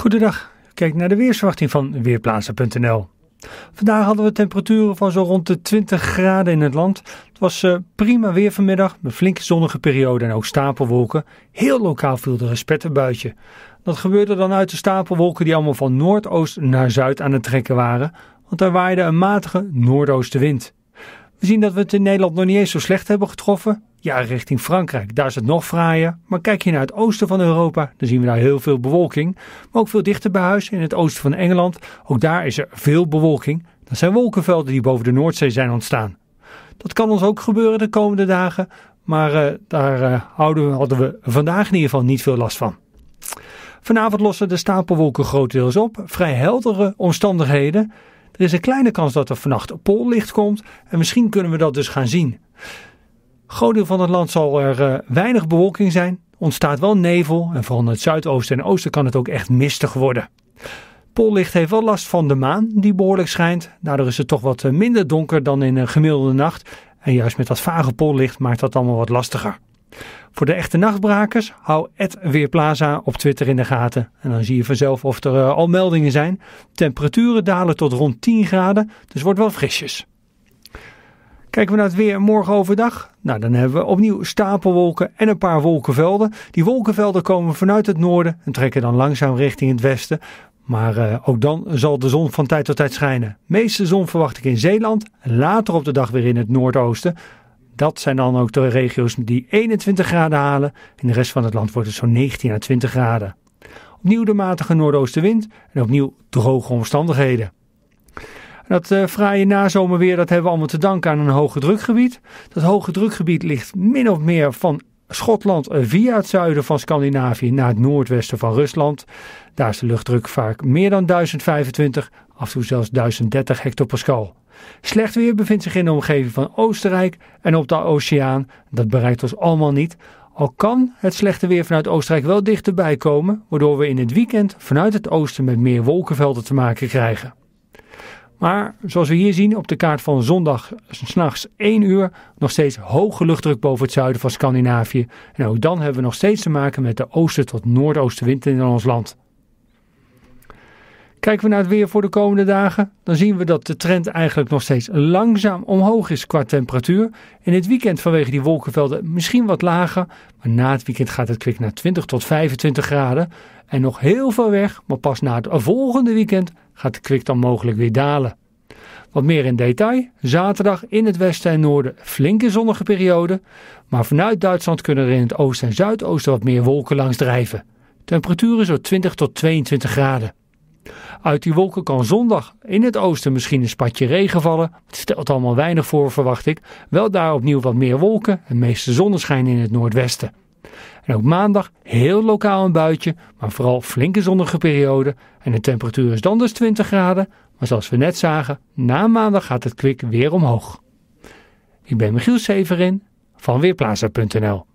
Goedendag, kijk naar de weersverwachting van Weerplaatsen.nl. Vandaag hadden we temperaturen van zo rond de 20 graden in het land. Het was eh, prima weer vanmiddag, een flinke zonnige periode en ook stapelwolken. Heel lokaal viel er een spetterbuitje. Dat gebeurde dan uit de stapelwolken die allemaal van noordoost naar zuid aan het trekken waren, want daar waaide een matige noordoostenwind. We zien dat we het in Nederland nog niet eens zo slecht hebben getroffen. Ja, richting Frankrijk. Daar is het nog fraaier. Maar kijk je naar het oosten van Europa, dan zien we daar heel veel bewolking. Maar ook veel dichter bij huis, in het oosten van Engeland, ook daar is er veel bewolking. Dat zijn wolkenvelden die boven de Noordzee zijn ontstaan. Dat kan ons ook gebeuren de komende dagen, maar eh, daar eh, houden we, hadden we vandaag in ieder geval niet veel last van. Vanavond lossen de stapelwolken grotendeels op. Vrij heldere omstandigheden. Er is een kleine kans dat er vannacht pollicht komt en misschien kunnen we dat dus gaan zien groot deel van het land zal er eh, weinig bewolking zijn. Ontstaat wel nevel en vooral in het zuidoosten en oosten kan het ook echt mistig worden. Pollicht heeft wel last van de maan die behoorlijk schijnt. Daardoor is het toch wat eh, minder donker dan in een gemiddelde nacht. En juist met dat vage pollicht maakt dat allemaal wat lastiger. Voor de echte nachtbrakers, hou Weerplaza op Twitter in de gaten. En dan zie je vanzelf of er eh, al meldingen zijn. Temperaturen dalen tot rond 10 graden, dus wordt wel frisjes. Kijken we naar het weer morgen overdag? Nou, dan hebben we opnieuw stapelwolken en een paar wolkenvelden. Die wolkenvelden komen vanuit het noorden en trekken dan langzaam richting het westen. Maar eh, ook dan zal de zon van tijd tot tijd schijnen. Meeste zon verwacht ik in Zeeland, later op de dag weer in het noordoosten. Dat zijn dan ook de regio's die 21 graden halen. In de rest van het land wordt het zo'n 19 à 20 graden. Opnieuw de matige noordoostenwind en opnieuw droge omstandigheden. Dat uh, fraaie nazomerweer, dat hebben we allemaal te danken aan een hoge drukgebied. Dat hoge drukgebied ligt min of meer van Schotland eh, via het zuiden van Scandinavië naar het noordwesten van Rusland. Daar is de luchtdruk vaak meer dan 1025, af en toe zelfs 1030 hectopascal. Slecht weer bevindt zich in de omgeving van Oostenrijk en op de oceaan. Dat bereikt ons allemaal niet. Al kan het slechte weer vanuit Oostenrijk wel dichterbij komen, waardoor we in het weekend vanuit het oosten met meer wolkenvelden te maken krijgen. Maar zoals we hier zien op de kaart van zondag, s'nachts 1 uur, nog steeds hoge luchtdruk boven het zuiden van Scandinavië. En ook dan hebben we nog steeds te maken met de oosten tot noordoostenwind in ons land. Kijken we naar het weer voor de komende dagen, dan zien we dat de trend eigenlijk nog steeds langzaam omhoog is qua temperatuur. In het weekend vanwege die wolkenvelden misschien wat lager, maar na het weekend gaat het kwik naar 20 tot 25 graden. En nog heel ver weg, maar pas na het volgende weekend gaat de kwik dan mogelijk weer dalen. Wat meer in detail, zaterdag in het westen en noorden flinke zonnige periode, maar vanuit Duitsland kunnen er in het oosten en zuidoosten wat meer wolken langs drijven. Temperaturen zo 20 tot 22 graden. Uit die wolken kan zondag in het oosten misschien een spatje regen vallen. Het stelt allemaal weinig voor, verwacht ik. Wel daar opnieuw wat meer wolken en meeste zonneschijn in het noordwesten. En ook maandag heel lokaal een buitje, maar vooral flinke zonnige periode. En de temperatuur is dan dus 20 graden. Maar zoals we net zagen, na maandag gaat het kwik weer omhoog. Ik ben Michiel Severin van Weerplaza.nl